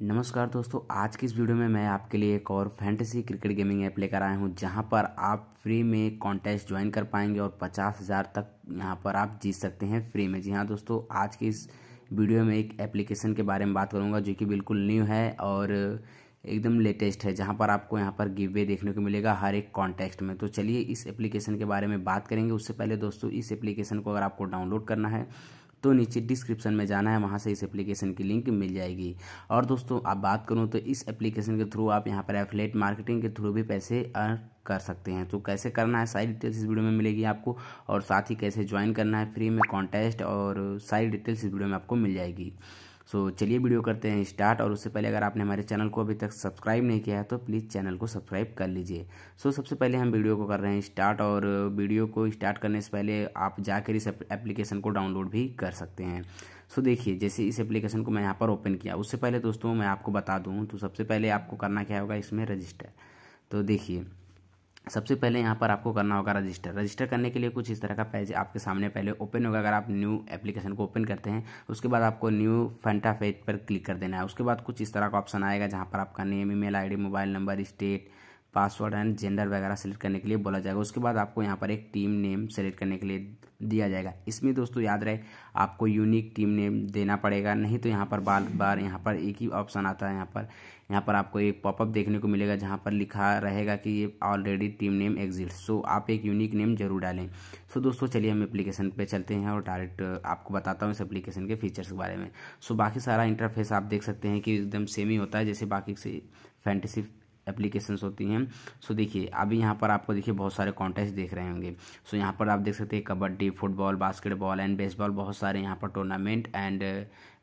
नमस्कार दोस्तों आज की इस वीडियो में मैं आपके लिए एक और फैंटेसी क्रिकेट गेमिंग ऐप लेकर आया हूँ जहाँ पर आप फ्री में कॉन्टेस्ट ज्वाइन कर पाएंगे और पचास हज़ार तक यहाँ पर आप जीत सकते हैं फ्री में जी हाँ दोस्तों आज की इस वीडियो में एक एप्लीकेशन के बारे में बात करूँगा जो कि बिल्कुल न्यू है और एकदम लेटेस्ट है जहाँ पर आपको यहाँ पर गिवे देखने को मिलेगा हर एक कॉन्टेस्ट में तो चलिए इस एप्लीकेशन के बारे में बात करेंगे उससे पहले दोस्तों इस एप्लीकेशन को अगर आपको डाउनलोड करना है तो नीचे डिस्क्रिप्शन में जाना है वहाँ से इस एप्लीकेशन की लिंक मिल जाएगी और दोस्तों आप बात करूँ तो इस एप्लीकेशन के थ्रू आप यहाँ पर एफलेट मार्केटिंग के थ्रू भी पैसे अर्न कर सकते हैं तो कैसे करना है सारी डिटेल्स इस वीडियो में मिलेगी आपको और साथ ही कैसे ज्वाइन करना है फ्री में कॉन्टेस्ट और सारी डिटेल्स इस वीडियो में आपको मिल जाएगी सो so, चलिए वीडियो करते हैं स्टार्ट और उससे पहले अगर आपने हमारे चैनल को अभी तक सब्सक्राइब नहीं किया है तो प्लीज़ चैनल को सब्सक्राइब कर लीजिए सो so, सबसे पहले हम वीडियो को कर रहे हैं स्टार्ट और वीडियो को स्टार्ट करने से पहले आप जाकर इस एप्लीकेशन को डाउनलोड भी कर सकते हैं सो so, देखिए जैसे इस एप्लीकेशन को मैं यहाँ पर ओपन किया उससे पहले दोस्तों मैं आपको बता दूँ तो सबसे पहले आपको करना क्या होगा इसमें रजिस्टर तो देखिए सबसे पहले यहाँ पर आपको करना होगा रजिस्टर रजिस्टर करने के लिए कुछ इस तरह का पेज आपके सामने पहले ओपन होगा अगर आप न्यू एप्लीकेशन को ओपन करते हैं उसके बाद आपको न्यू फंटा पेज पर क्लिक कर देना है उसके बाद कुछ इस तरह का ऑप्शन आएगा जहाँ पर आपका name email ID mobile number state password and gender वगैरह सेलेक्ट करने के लिए बोला जाएगा उसके बाद आपको यहाँ पर एक टीम नेम सेलेक्ट करने के लिए दिया जाएगा इसमें दोस्तों याद रहे आपको यूनिक टीम नेम देना पड़ेगा नहीं तो यहाँ पर बार बार यहाँ पर एक ही ऑप्शन आता है यहाँ पर यहाँ पर आपको एक पॉपअप देखने को मिलेगा जहाँ पर लिखा रहेगा कि ये already team name exist so आप एक यूनिक नेम जरूर डालें सो दोस्तों चलिए हम एप्लीकेशन पे चलते हैं और डायरेक्ट आपको बताता हूँ इस एप्लीकेशन के फीचर्स के बारे में सो बाकी सारा इंटरफेस आप देख सकते हैं कि एकदम सेम ही होता है जैसे बाकी से फैंटेसी एप्लीकेशन होती हैं सो देखिए अभी यहाँ पर आपको देखिए बहुत सारे कॉन्टेस्ट देख रहे होंगे सो यहाँ पर आप देख सकते हैं kabaddi football basketball and baseball बहुत सारे यहाँ पर टूर्नामेंट एंड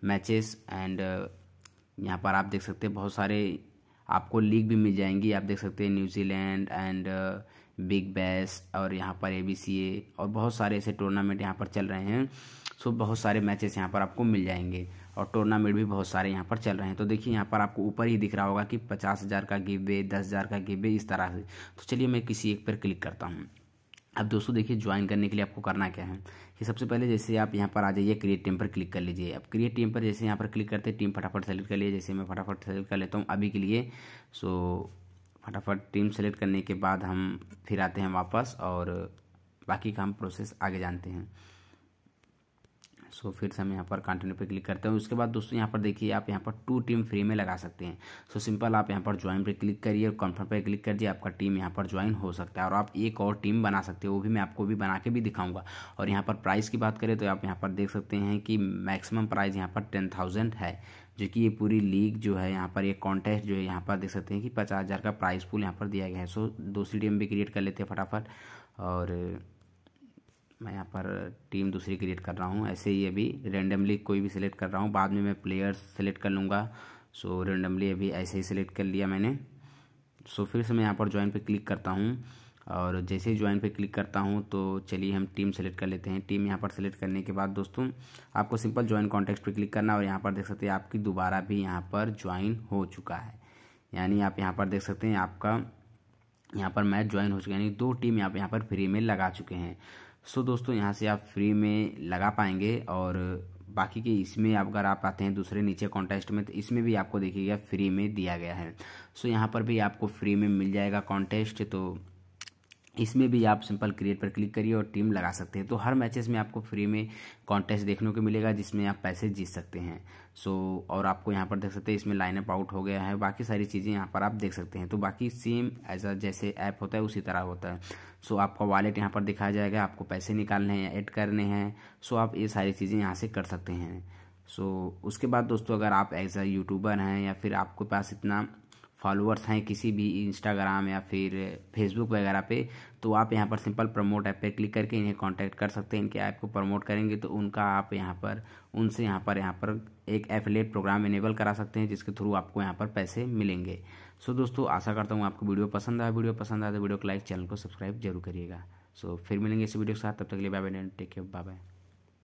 मैचेस एंड यहाँ पर आप देख सकते हैं बहुत सारे आपको लीग भी मिल जाएंगी आप देख सकते हैं न्यूजीलैंड एंड बिग बैस और यहाँ पर ए और बहुत सारे ऐसे टूर्नामेंट यहाँ पर चल रहे हैं सो बहुत सारे मैचेस यहाँ पर आपको मिल जाएंगे और टूर्नामेंट भी बहुत सारे यहाँ पर चल रहे हैं तो देखिए यहाँ पर आपको ऊपर ही दिख रहा होगा कि पचास हज़ार का वे दस हज़ार का गिवे इस तरह से तो चलिए मैं किसी एक पर क्लिक करता हूँ अब दोस्तों देखिए ज्वाइन करने के लिए आपको करना क्या है कि सबसे पहले जैसे आप यहाँ पर आ जाइए क्रिएट टीम पर क्लिक कर लीजिए अब क्रिएट टीम पर जैसे यहाँ पर क्लिक करते हैं टीम फटाफट सेलेक्ट कर लिए जैसे मैं फटाफट सेलेक्ट कर लेता हूँ अभी के लिए सो फटाफट टीम सेलेक्ट करने के बाद हम फिर आते हैं वापस और बाकी का हम प्रोसेस आगे जानते हैं सो फिर से हम यहाँ पर कंटिन्यू पे क्लिक करते हैं उसके बाद दोस्तों यहाँ पर देखिए आप यहाँ पर टू टीम फ्री में लगा सकते हैं सो सिंपल आप यहाँ पर ज्वाइन पे क्लिक करिए और कन्फर्म पर क्लिक कर दिए आपका टीम यहाँ पर ज्वाइन हो सकता है और आप एक और टीम बना सकते हो वो भी मैं आपको भी बना के भी दिखाऊंगा और यहाँ पर प्राइस की बात करें तो आप यहाँ पर देख सकते हैं कि मैक्सिमम प्राइस यहाँ पर टेन थाउजेंड है जो कि ये पूरी लीग जो है यहाँ पर ये कॉन्टेस्ट जो है यहाँ पर देख सकते हैं कि पचास हज़ार का प्राइस पुल यहाँ पर दिया गया है सो दूसरी टीम भी क्रिएट कर लेते हैं फटाफट और मैं यहाँ पर टीम दूसरी क्रिएट कर रहा हूँ ऐसे ही अभी रेंडमली कोई भी सिलेक्ट कर रहा हूँ बाद में मैं प्लेयर्स सेलेक्ट कर लूँगा सो रेंडमली अभी ऐसे ही सिलेक्ट कर लिया मैंने सो फिर से मैं यहाँ पर ज्वाइन पर क्लिक करता हूँ और जैसे ही ज्वाइन पर क्लिक करता हूँ तो चलिए हम टीम सेलेक्ट कर लेते हैं टीम यहाँ पर सेलेक्ट करने के बाद दोस्तों आपको सिंपल ज्वाइन कॉन्टेक्ट पर क्लिक करना और यहाँ पर देख सकते हैं आपकी दोबारा भी यहाँ पर ज्वाइन हो चुका है यानी आप यहाँ पर देख सकते हैं आपका यहाँ पर मैच ज्वाइन हो चुका है यानी दो टीम यहाँ पर यहाँ पर फ्री में लगा चुके हैं सो दोस्तों यहाँ से आप फ्री में लगा पाएंगे और बाकी के इसमें अगर आप आते हैं दूसरे नीचे कॉन्टेस्ट में तो इसमें भी आपको देखिएगा फ्री में दिया गया है सो यहाँ पर भी आपको फ्री में मिल जाएगा कॉन्टेस्ट तो इसमें भी आप सिंपल क्रिएट पर क्लिक करिए और टीम लगा सकते हैं तो हर मैचेस में आपको फ्री में कॉन्टेस्ट देखने को मिलेगा जिसमें आप पैसे जीत सकते हैं सो और आपको यहाँ पर देख सकते हैं इसमें लाइनअप आउट हो गया है बाकी सारी चीज़ें यहाँ पर आप देख सकते हैं तो बाकी सेम एज अ जैसे ऐप होता है उसी तरह होता है सो आपका वॉलेट यहाँ पर दिखाया जाएगा आपको पैसे निकालने हैं ऐड करने हैं सो आप ये सारी चीज़ें यहाँ से कर सकते हैं सो उसके बाद दोस्तों अगर आप एज अ यूट्यूबर हैं या फिर आपके पास इतना फॉलोअर्स हैं किसी भी इंस्टाग्राम या फिर फेसबुक वगैरह पे तो आप यहाँ पर सिंपल प्रमोट ऐप पे क्लिक करके इन्हें कांटेक्ट कर सकते हैं इनके ऐप को प्रमोट करेंगे तो उनका आप यहाँ पर उनसे यहाँ पर यहाँ पर एक एफिलेट प्रोग्राम इनेबल करा सकते हैं जिसके थ्रू आपको यहाँ पर पैसे मिलेंगे सो दोस्तों आशा करता हूँ आपको वीडियो पसंद आया वीडियो पसंद आया तो वीडियो को लाइक चैनल को सब्सक्राइब जरूर करिएगा सो फिर मिलेंगे इस वीडियो के साथ तब तक के लिए bye bye take care bye bye